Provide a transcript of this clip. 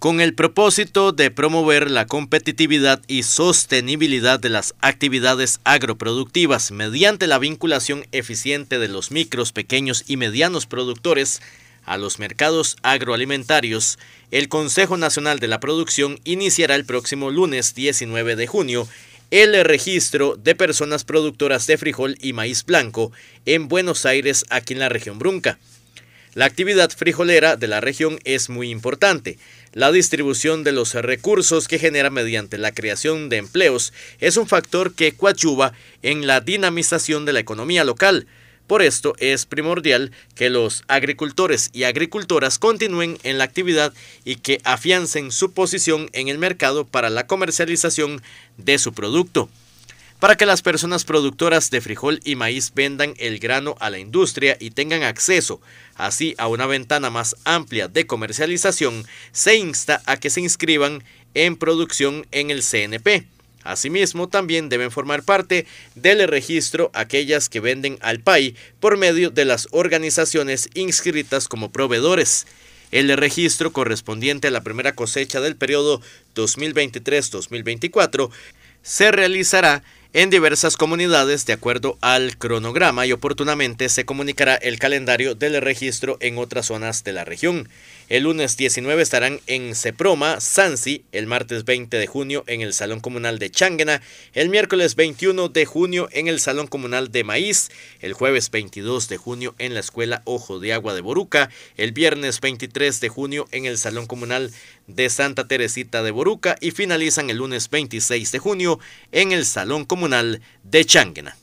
con el propósito de promover la competitividad y sostenibilidad de las actividades agroproductivas mediante la vinculación eficiente de los micros, pequeños y medianos productores a los mercados agroalimentarios, el Consejo Nacional de la Producción iniciará el próximo lunes 19 de junio el registro de personas productoras de frijol y maíz blanco en Buenos Aires, aquí en la región Brunca. La actividad frijolera de la región es muy importante. La distribución de los recursos que genera mediante la creación de empleos es un factor que coadyuva en la dinamización de la economía local. Por esto es primordial que los agricultores y agricultoras continúen en la actividad y que afiancen su posición en el mercado para la comercialización de su producto para que las personas productoras de frijol y maíz vendan el grano a la industria y tengan acceso así a una ventana más amplia de comercialización, se insta a que se inscriban en producción en el CNP. Asimismo, también deben formar parte del registro aquellas que venden al PAI por medio de las organizaciones inscritas como proveedores. El registro correspondiente a la primera cosecha del periodo 2023-2024 se realizará en diversas comunidades de acuerdo al cronograma y oportunamente se comunicará el calendario del registro en otras zonas de la región. El lunes 19 estarán en Ceproma, Sansi, el martes 20 de junio en el Salón Comunal de Changuena, el miércoles 21 de junio en el Salón Comunal de Maíz, el jueves 22 de junio en la Escuela Ojo de Agua de Boruca, el viernes 23 de junio en el Salón Comunal de Santa Teresita de Boruca y finalizan el lunes 26 de junio en el Salón Comunal de Changuena.